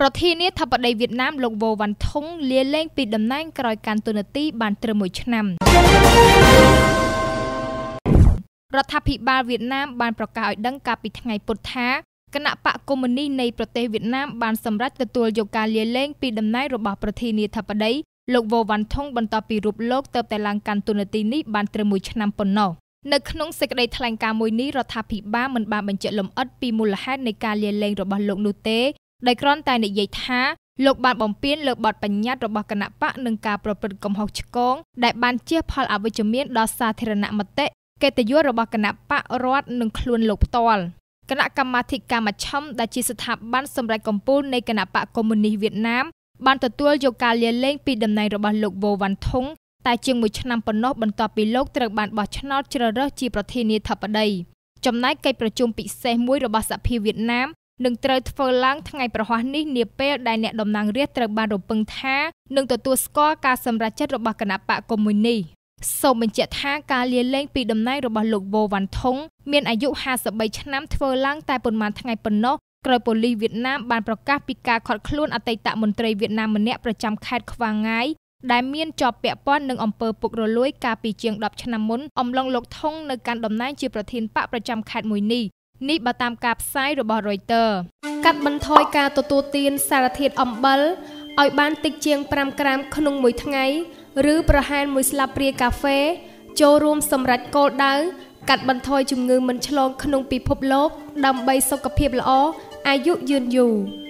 ប្រធានាធិបតីវៀតណាមលោកវ៉ូវ៉ាន់ធុងលាលែងពីតំណែងក្រោយការទូនាទីបានត្រឹមមួយឆ្នាំរដ្ឋាភិបាលវៀតណាមបានប្រកាសឲ្យដឹងកាលពីថ្ងៃពុធថាគណៈបកកុម្មុយនីសនៃប្រទេសវៀតណាមបានសម្រេចទទួលយកការលាលែងពីតំណែងរបស់ប្រធានាធិបតីលោកវ៉ូវ៉ាន់ថុងបន្តពីរូបលោកទៅតែឡើងកាន់តួនាទីនេះបានត្រឹមមួយឆ្នាំប៉ុណ្ណោះនៅក្នុងសេចក្តីថ្លែងការណ៍មួយនេះរដ្ឋាភិបាលមិនបានបញ្ជាក់លម្អិតពីមូលហេតុនៃការលាលែងរបស់លោកនោះទេដោយគ្រាន់តែនិយាយថាលោកបានបំពេញលើបទបញ្ញត្តិរបស់គណៈបកនឹងការប្រព្រឹត្តកំហុសឆ្គងដែលបានជះផលអវិជ្ជមានដល់សាធារណមតិកិត្តិយសរបស់គណៈបករដ្ឋនិងខ្លួនលោកផ្ទាល់គណៈកម្មាធិការមជ្ឈមដែលជាស្ថាប័នសម្រាប់កម្ពុជានៃគណៈបកកុម្មុយនីសវៀតណាមបានទទួលយកការលាលែងពីតំណែងរបស់លោកវូវ៉ាន់ធុងតែជាងមួយឆ្នាំប៉ុណ្ណោះបន្ទាប់ពីលោកត្រូវបានបោះឆ្នោតជ្រើសរើសជាប្រធានាធិបតីចំណែកកិច្ចប្រជុំពិសេសមួយរបស់សភាវៀតណាមនឹងត្រូវធ្វើឡើងថ្ងៃប្រហ័សនេះនាពេលដែលអ្នកតំណាង រាស្ត្រត្រូវបានរំពឹងថានឹងទទួលស្គាល់ការសម្រេចចិត្តរបស់គណៈបកកុម្មុយនីសូមបញ្ជាក់ថាការលាលែងពីតំណែងរបស់លោកវ៉ូវ៉ាន់ថុងមានអាយុ53ឆ្នាំធ្វើឡើងតែប៉ុន្មានថ្ងៃប៉ុណ្ណោះក្រោយប៉ូលីសវៀតណាមបានប្រកាស ពីការឃាត់ខ្លួនអតីតមន្ត្រីវៀតណាមម្នាក់ប្រចាំខេត្តខ្វាងងាយដែលមានជាប់ពាក់ព័ន្ធនឹងអំពើពុករលួយកាលពីជាង10ឆ្នាំមុនអំឡុងលោកថុងនៅកាន់តំណែងជាប្រធានបកប្រចាំខេត្តមួយនេះនេះបើតាមការផ្សាយរបស់ Reuters កាត់បន្ថយការទទួលទានសារធាតុអំបិលឲ្យបានតិចជាង5ក្រាមក្នុងមួយថ្ងៃ ឬប្រហែលមួយស្លាបព្រាកាហ្វេចូលរួមសម្រាប់គោលដៅកាត់បន្ថយជំងឺមិនឆ្លងក្នុងពិភពលោកដើម្បីសុខភាពល្អអាយុយឺនយូរ